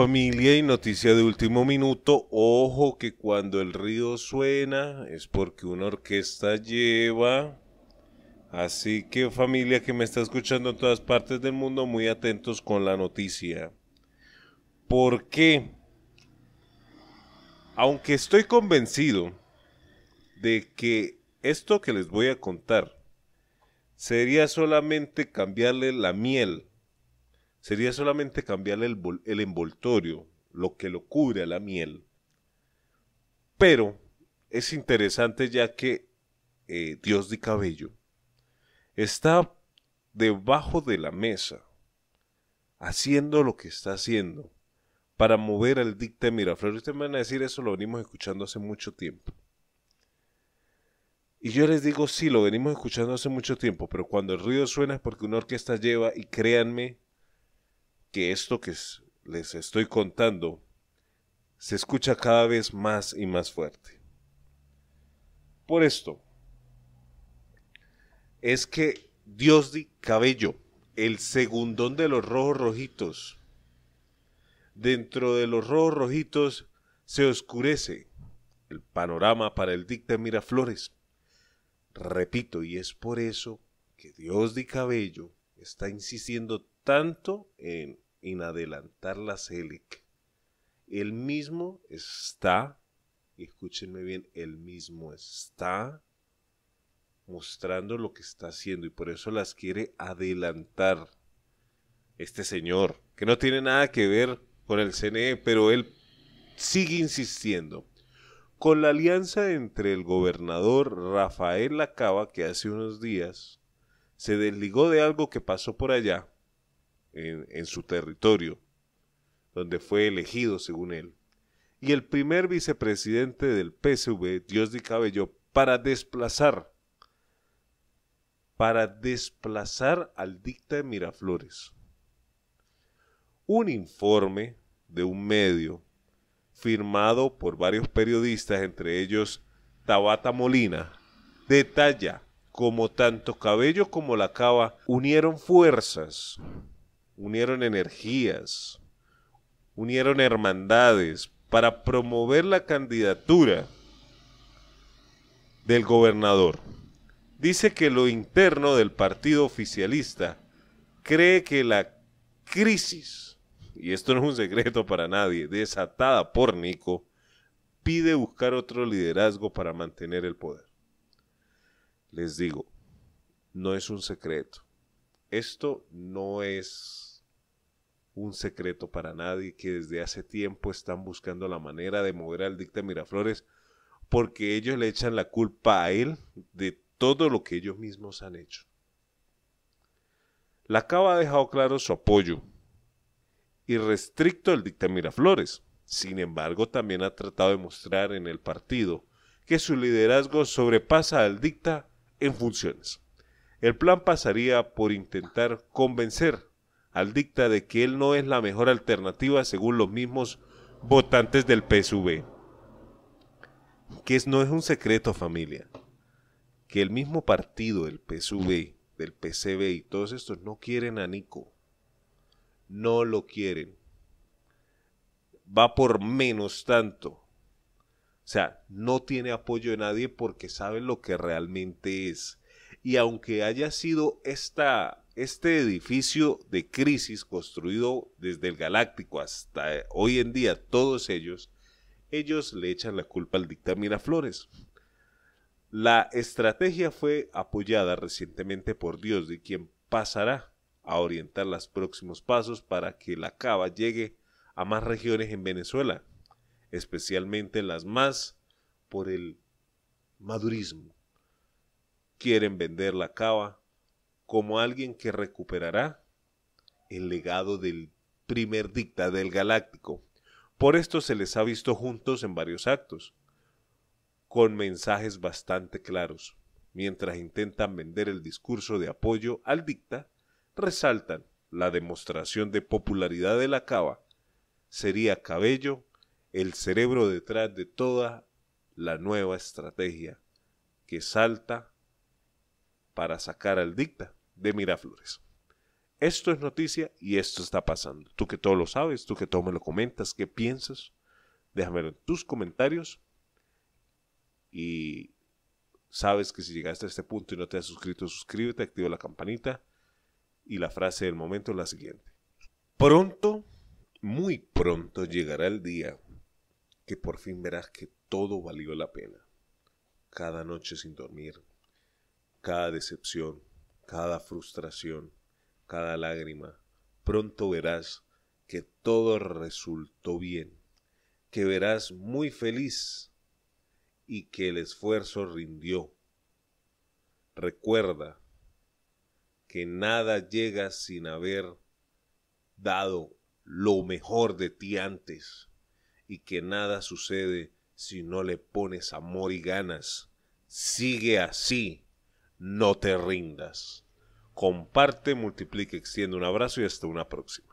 Familia y noticia de último minuto, ojo que cuando el río suena es porque una orquesta lleva. Así que familia que me está escuchando en todas partes del mundo, muy atentos con la noticia. Porque, qué? Aunque estoy convencido de que esto que les voy a contar sería solamente cambiarle la miel sería solamente cambiarle el, envoltorio, lo que lo cubre a la miel. Pero es interesante ya que eh, Dios de Cabello está debajo de la mesa, haciendo lo que está haciendo para mover al dicta Miraflores. Ustedes me van a decir eso, lo venimos escuchando hace mucho tiempo. Y yo les digo, sí, lo venimos escuchando hace mucho tiempo, pero cuando el ruido suena es porque una orquesta lleva, y créanme que esto que les estoy contando se escucha cada vez más y más fuerte. Por esto, es que Dios de Cabello, el segundón de los rojos rojitos, dentro de los rojos rojitos se oscurece el panorama para el dicta Miraflores. Repito, y es por eso que Dios de Cabello está insistiendo tanto en, adelantar las CELIC. Él mismo está, escúchenme bien, el mismo está mostrando lo que está haciendo y por eso las quiere adelantar. Este señor, que no tiene nada que ver con el CNE, pero él sigue insistiendo. Con la alianza entre el gobernador Rafael Lacaba, que hace unos días se desligó de algo que pasó por allá, en, su territorio, donde fue elegido según él, y el primer vicepresidente del PSV, de Cabello, para desplazar, para desplazar al dicta de Miraflores. Un informe de un medio firmado por varios periodistas, entre ellos Tabata Molina, detalla cómo tanto Cabello como la Cava unieron fuerzas unieron energías, unieron hermandades para promover la candidatura del gobernador. Dice que lo interno del partido oficialista cree que la crisis, y esto no es un secreto para nadie, desatada por Nico, pide buscar otro liderazgo para mantener el poder. Les digo, no es un secreto. Esto no es un secreto para nadie que desde hace tiempo están buscando la manera de mover al dicta Miraflores porque ellos le echan la culpa a él de todo lo que ellos mismos han hecho. La Cava ha dejado claro su apoyo y restricto al dicta Miraflores. Sin embargo, también ha tratado de mostrar en el partido que su liderazgo sobrepasa al dicta en funciones. El plan pasaría por intentar convencer al dicta de que él no es la mejor alternativa según los mismos votantes del PSV. Que no es un secreto familia, que el mismo partido el PSV, del PCB y todos estos no quieren a Nico, no lo quieren, va por menos tanto. O sea, no tiene apoyo de nadie porque sabe lo que realmente es y aunque haya sido esta, este edificio de crisis construido desde el Galáctico hasta hoy en día, todos ellos, ellos le echan la culpa al dictamen Flores. La estrategia fue apoyada recientemente por Dios, de quien pasará a orientar los próximos pasos para que la cava llegue a más regiones en Venezuela, especialmente las más por el madurismo Quieren vender la cava como alguien que recuperará el legado del primer dicta del galáctico. Por esto se les ha visto juntos en varios actos, con mensajes bastante claros. Mientras intentan vender el discurso de apoyo al dicta, resaltan la demostración de popularidad de la cava. Sería Cabello el cerebro detrás de toda la nueva estrategia que salta para sacar al dicta de Miraflores. Esto es noticia y esto está pasando. Tú que todo lo sabes, tú que todo me lo comentas, ¿qué piensas? Déjamelo en tus comentarios. Y sabes que si llegaste a este punto y no te has suscrito, suscríbete, activa la campanita. Y la frase del momento es la siguiente. Pronto, muy pronto llegará el día que por fin verás que todo valió la pena. Cada noche sin dormir, cada decepción, cada frustración, cada lágrima, pronto verás que todo resultó bien, que verás muy feliz y que el esfuerzo rindió. Recuerda que nada llega sin haber dado lo mejor de ti antes y que nada sucede si no le pones amor y ganas. Sigue así no te rindas. Comparte, multiplique, extiende un abrazo y hasta una próxima.